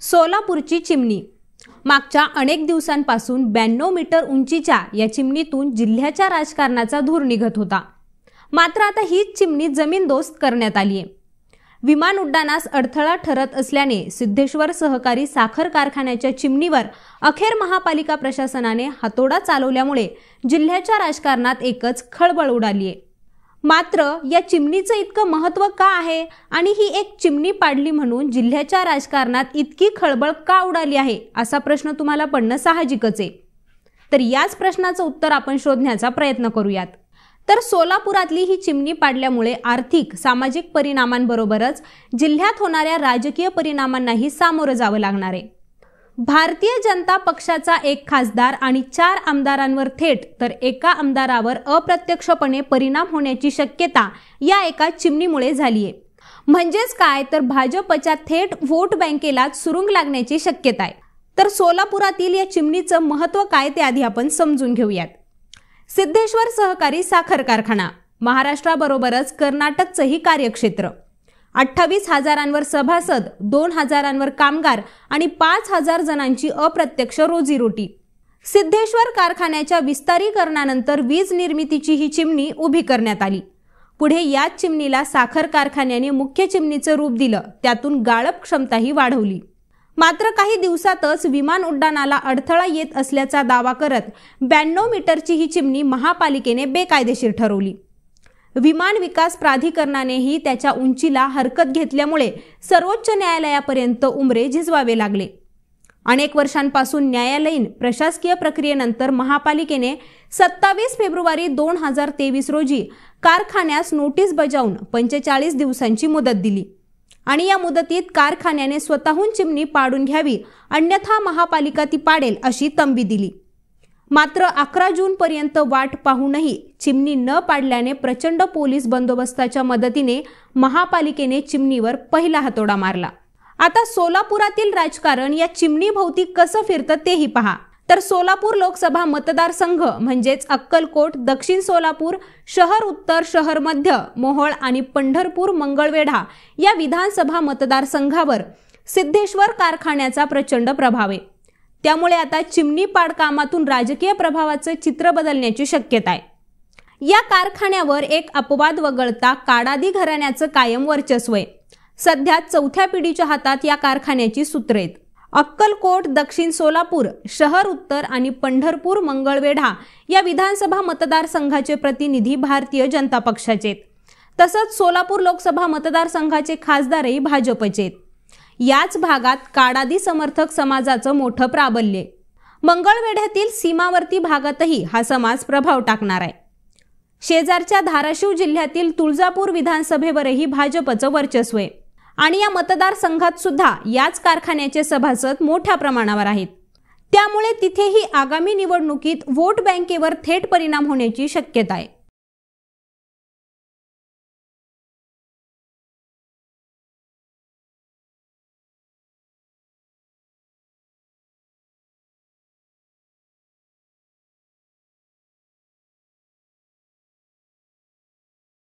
सोलापूरची चिमणी मागच्या अनेक दिवसांपासून ब्याण्णव मीटर उंचीच्या या चिमणीतून जिल्ह्याच्या राजकारणाचा धूर निघत होता मात्र आता हीच चिमणी जमीनदोस्त करण्यात आली आहे विमान उड्डाणास अडथळा ठरत असल्याने सिद्धेश्वर सहकारी साखर कारखान्याच्या चिमणीवर अखेर महापालिका प्रशासनाने हातोडा चालवल्यामुळे जिल्ह्याच्या राजकारणात एकच खळबळ उडाली आहे मात्र या चिमणीचं इतकं महत्त्व का आहे आणि ही एक चिमणी पाडली म्हणून जिल्ह्याच्या राजकारणात इतकी खळबळ का उडाली आहे असा प्रश्न तुम्हाला पडणं साहजिकच आहे तर याच प्रश्नाचं उत्तर आपण शोधण्याचा प्रयत्न करूयात तर सोलापुरातली ही चिमणी पाडल्यामुळे आर्थिक सामाजिक परिणामांबरोबरच जिल्ह्यात होणाऱ्या राजकीय परिणामांनाही सामोरं जावं लागणार आहे भारतीय जनता पक्षाचा एक खासदार आणि चार आमदारांवर थेट तर एका आमदारावर अप्रत्यक्षपणे परिणाम होण्याची शक्यता या एका चिमणीमुळे झाली आहे म्हणजेच काय तर भाजपच्या थेट व्होट बँकेला सुरुंग लागण्याची शक्यता आहे तर सोलापुरातील या चिमणीचं महत्व काय ते आधी आपण समजून घेऊयात सिद्धेश्वर सहकारी साखर कारखाना महाराष्ट्राबरोबरच कर्नाटकचंही कार्यक्षेत्र अठ्ठावीस हजारांवर सभासद दोन हजारांवर कामगार आणि पाच हजार जणांची अप्रत्यक्ष रोजीरोटी सिद्धेश्वर कारखान्याच्या विस्तारीकरणानंतर वीज निर्मितीची ही चिमणी उभी करण्यात आली पुढे याच चिमणीला साखर कारखान्याने मुख्य चिमणीचं रूप दिलं त्यातून गाळप क्षमताही वाढवली मात्र काही दिवसातच विमान उड्डाणाला अडथळा येत असल्याचा दावा करत ब्याण्णव मीटरची ही चिमणी महापालिकेने बेकायदेशीर ठरवली विमान विकास प्राधिकरणानेही त्याच्या उंचीला हरकत घेतल्यामुळे सर्वोच्च न्यायालयापर्यंत उमरे झिजवावे लागले अनेक वर्षांपासून न्यायालयीन प्रशासकीय प्रक्रियेनंतर महापालिकेने सत्तावीस फेब्रुवारी दोन हजार तेवीस रोजी कारखान्यास नोटीस बजावून पंचेचाळीस दिवसांची मुदत दिली आणि या मुदतीत कारखान्याने स्वतःहून चिमणी पाडून घ्यावी अन्यथा महापालिका ती पाडेल अशी तंबी दिली मात्र अकरा पर्यंत वाट पाहूनही चिमणी न पाडल्याने प्रचंड पोलीस बंदोबस्ताच्या मदतीने महापालिकेने चिमणीवर पहिला हातोडा मारला आता सोलापुरातील राजकारण या चिमणीभोवती कसं फिरतं तेही पहा तर सोलापूर लोकसभा मतदारसंघ म्हणजेच अक्कलकोट दक्षिण सोलापूर शहर उत्तर शहर मध्य मोहोळ आणि पंढरपूर मंगळवेढा या विधानसभा मतदारसंघावर सिद्धेश्वर कारखान्याचा प्रचंड प्रभाव आहे त्यामुळे आता चिमणी पाडकामातून राजकीय प्रभावाचं चित्र बदलण्याची शक्यता आहे या कारखान्यावर एक अपवाद वगळता काडादी घराण्याचं कायम वर्चस्व आहे सध्या चौथ्या पिढीच्या हातात या कारखान्याची सूत्रे आहेत अक्कलकोट दक्षिण सोलापूर शहर उत्तर आणि पंढरपूर मंगळवेढा या विधानसभा मतदारसंघाचे प्रतिनिधी भारतीय जनता पक्षाचे आहेत तसंच सोलापूर लोकसभा मतदारसंघाचे खासदारही भाजपचे आहेत याच भागात काडादी समर्थक समाजाचं मोठं प्राबल्य मंगळवेढ्यातील सीमावर्ती भागातही हा समाज प्रभाव टाकणार आहे शेजारच्या धाराशिव जिल्ह्यातील तुळजापूर विधानसभेवरही भाजपचं वर्चस्व आहे आणि या मतदारसंघात सुद्धा याच कारखान्याचे सभासद मोठ्या प्रमाणावर आहेत त्यामुळे तिथेही आगामी निवडणुकीत वोट बँकेवर थेट परिणाम होण्याची शक्यता आहे